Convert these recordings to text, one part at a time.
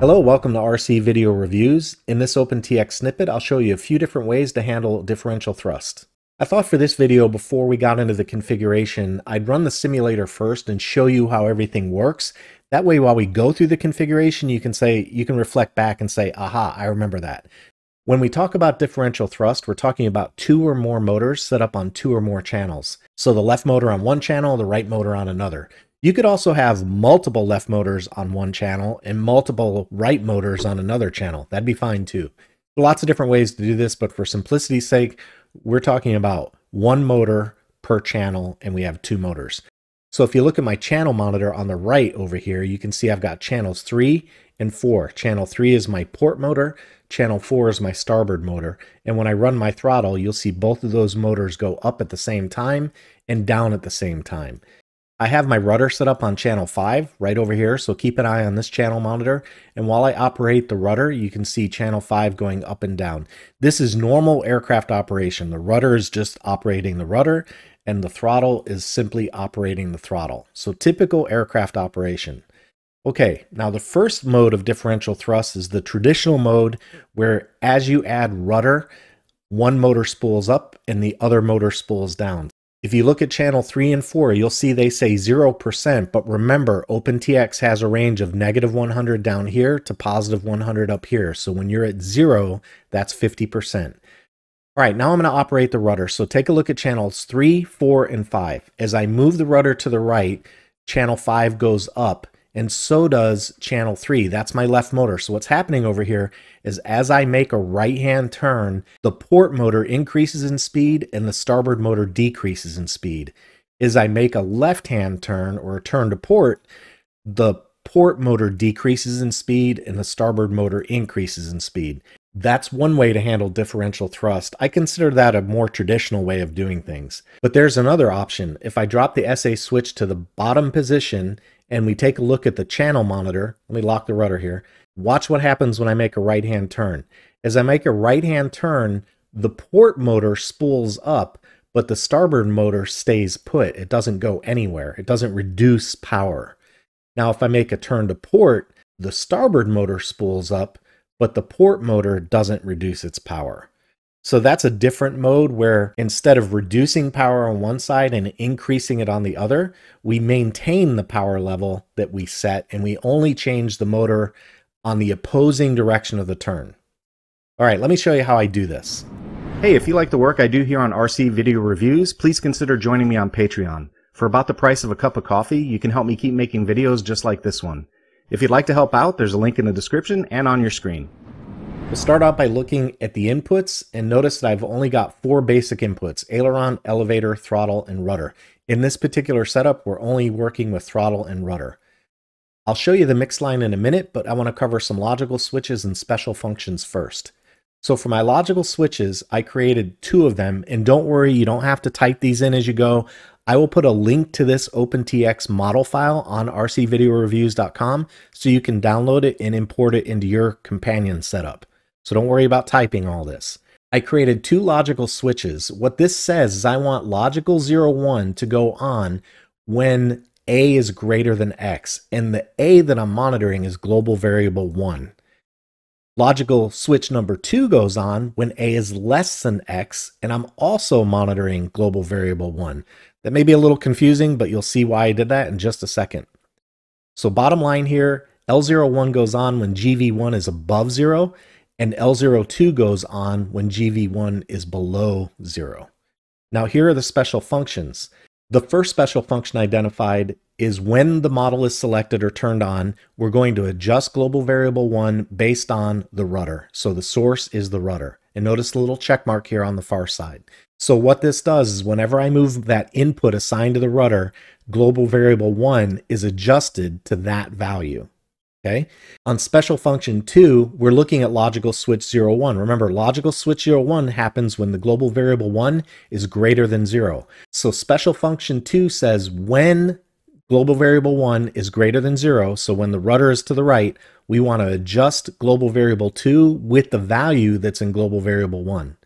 Hello, welcome to RC Video Reviews. In this OpenTX snippet, I'll show you a few different ways to handle differential thrust. I thought for this video, before we got into the configuration, I'd run the simulator first and show you how everything works. That way, while we go through the configuration, you can say, you can reflect back and say, aha, I remember that. When we talk about differential thrust, we're talking about two or more motors set up on two or more channels. So the left motor on one channel, the right motor on another. You could also have multiple left motors on one channel and multiple right motors on another channel. That'd be fine too. Lots of different ways to do this, but for simplicity's sake, we're talking about one motor per channel and we have two motors. So if you look at my channel monitor on the right over here, you can see I've got channels three and four. Channel three is my port motor, channel four is my starboard motor. And when I run my throttle, you'll see both of those motors go up at the same time and down at the same time. I have my rudder set up on channel 5 right over here, so keep an eye on this channel monitor. And while I operate the rudder, you can see channel 5 going up and down. This is normal aircraft operation. The rudder is just operating the rudder, and the throttle is simply operating the throttle. So typical aircraft operation. Okay, now the first mode of differential thrust is the traditional mode where as you add rudder, one motor spools up and the other motor spools down. If you look at channel 3 and 4, you'll see they say 0%, but remember, OpenTX has a range of negative 100 down here to positive 100 up here. So when you're at 0, that's 50%. All right, now I'm going to operate the rudder. So take a look at channels 3, 4, and 5. As I move the rudder to the right, channel 5 goes up, and so does channel 3. That's my left motor. So what's happening over here is as I make a right-hand turn, the port motor increases in speed and the starboard motor decreases in speed. As I make a left-hand turn or a turn to port, the port motor decreases in speed and the starboard motor increases in speed. That's one way to handle differential thrust. I consider that a more traditional way of doing things. But there's another option. If I drop the SA switch to the bottom position and we take a look at the channel monitor, let me lock the rudder here, Watch what happens when I make a right-hand turn. As I make a right-hand turn, the port motor spools up, but the starboard motor stays put. It doesn't go anywhere. It doesn't reduce power. Now, if I make a turn to port, the starboard motor spools up, but the port motor doesn't reduce its power. So that's a different mode where instead of reducing power on one side and increasing it on the other, we maintain the power level that we set and we only change the motor on the opposing direction of the turn. All right, let me show you how I do this. Hey, if you like the work I do here on RC Video Reviews, please consider joining me on Patreon. For about the price of a cup of coffee, you can help me keep making videos just like this one. If you'd like to help out, there's a link in the description and on your screen. We'll start out by looking at the inputs and notice that I've only got four basic inputs, aileron, elevator, throttle, and rudder. In this particular setup, we're only working with throttle and rudder. I'll show you the mix line in a minute, but I want to cover some logical switches and special functions first. So for my logical switches, I created two of them, and don't worry, you don't have to type these in as you go. I will put a link to this OpenTX model file on rcvideoreviews.com so you can download it and import it into your companion setup. So don't worry about typing all this. I created two logical switches. What this says is I want logical 01 to go on when a is greater than x, and the a that I'm monitoring is global variable 1. Logical switch number 2 goes on when a is less than x, and I'm also monitoring global variable 1. That may be a little confusing, but you'll see why I did that in just a second. So bottom line here, L01 goes on when GV1 is above 0, and L02 goes on when GV1 is below 0. Now here are the special functions. The first special function identified is when the model is selected or turned on, we're going to adjust global variable one based on the rudder. So the source is the rudder. And notice the little check mark here on the far side. So what this does is whenever I move that input assigned to the rudder, global variable one is adjusted to that value. Okay. On special function two, we're looking at logical switch zero one. Remember, logical switch zero one happens when the global variable one is greater than zero. So special function 2 says when global variable 1 is greater than 0, so when the rudder is to the right, we want to adjust global variable 2 with the value that's in global variable 1.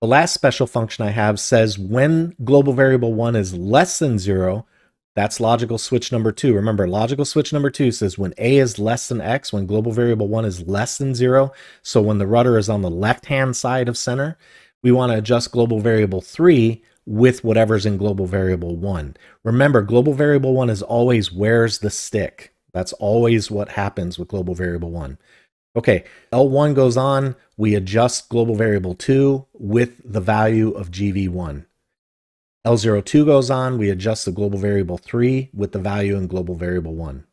The last special function I have says when global variable 1 is less than 0, that's logical switch number 2. Remember, logical switch number 2 says when a is less than x, when global variable 1 is less than 0, so when the rudder is on the left-hand side of center, we want to adjust global variable 3 with whatever's in global variable one. Remember, global variable one is always where's the stick. That's always what happens with global variable one. Okay, L1 goes on, we adjust global variable two with the value of GV1. L02 goes on, we adjust the global variable three with the value in global variable one.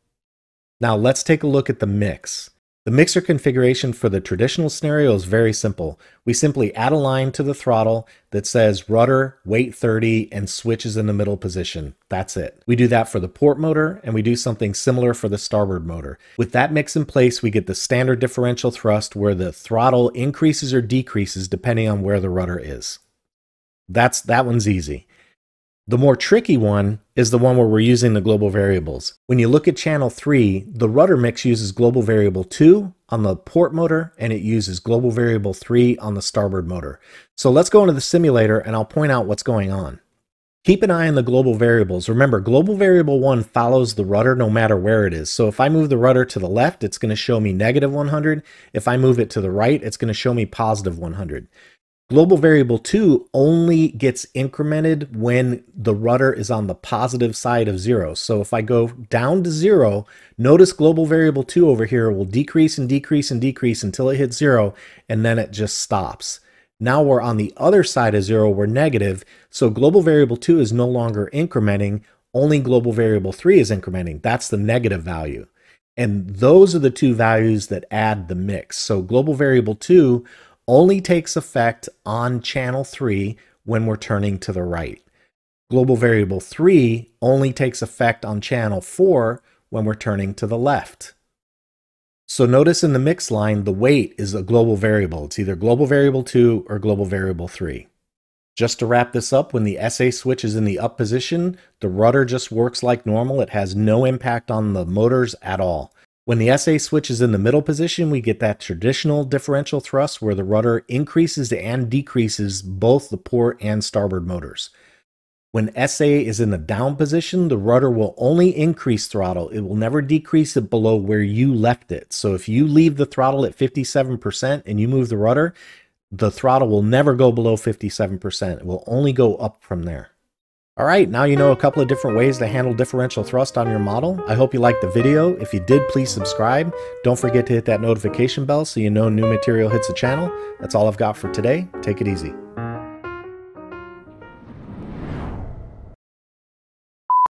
Now let's take a look at the mix. The mixer configuration for the traditional scenario is very simple. We simply add a line to the throttle that says rudder, weight 30, and switches in the middle position. That's it. We do that for the port motor, and we do something similar for the starboard motor. With that mix in place, we get the standard differential thrust where the throttle increases or decreases depending on where the rudder is. That's That one's easy. The more tricky one is the one where we're using the global variables. When you look at channel 3, the rudder mix uses global variable 2 on the port motor and it uses global variable 3 on the starboard motor. So let's go into the simulator and I'll point out what's going on. Keep an eye on the global variables. Remember, global variable 1 follows the rudder no matter where it is. So if I move the rudder to the left, it's going to show me negative 100. If I move it to the right, it's going to show me positive 100. Global variable two only gets incremented when the rudder is on the positive side of zero. So if I go down to zero, notice global variable two over here will decrease and decrease and decrease until it hits zero, and then it just stops. Now we're on the other side of zero, we're negative. So global variable two is no longer incrementing, only global variable three is incrementing. That's the negative value. And those are the two values that add the mix. So global variable two only takes effect on channel 3 when we're turning to the right. Global variable 3 only takes effect on channel 4 when we're turning to the left. So notice in the mix line, the weight is a global variable. It's either global variable 2 or global variable 3. Just to wrap this up, when the SA switch is in the up position, the rudder just works like normal. It has no impact on the motors at all. When the SA switch is in the middle position, we get that traditional differential thrust where the rudder increases and decreases both the port and starboard motors. When SA is in the down position, the rudder will only increase throttle. It will never decrease it below where you left it. So if you leave the throttle at 57% and you move the rudder, the throttle will never go below 57%. It will only go up from there. Alright, now you know a couple of different ways to handle differential thrust on your model. I hope you liked the video. If you did, please subscribe. Don't forget to hit that notification bell so you know new material hits the channel. That's all I've got for today. Take it easy.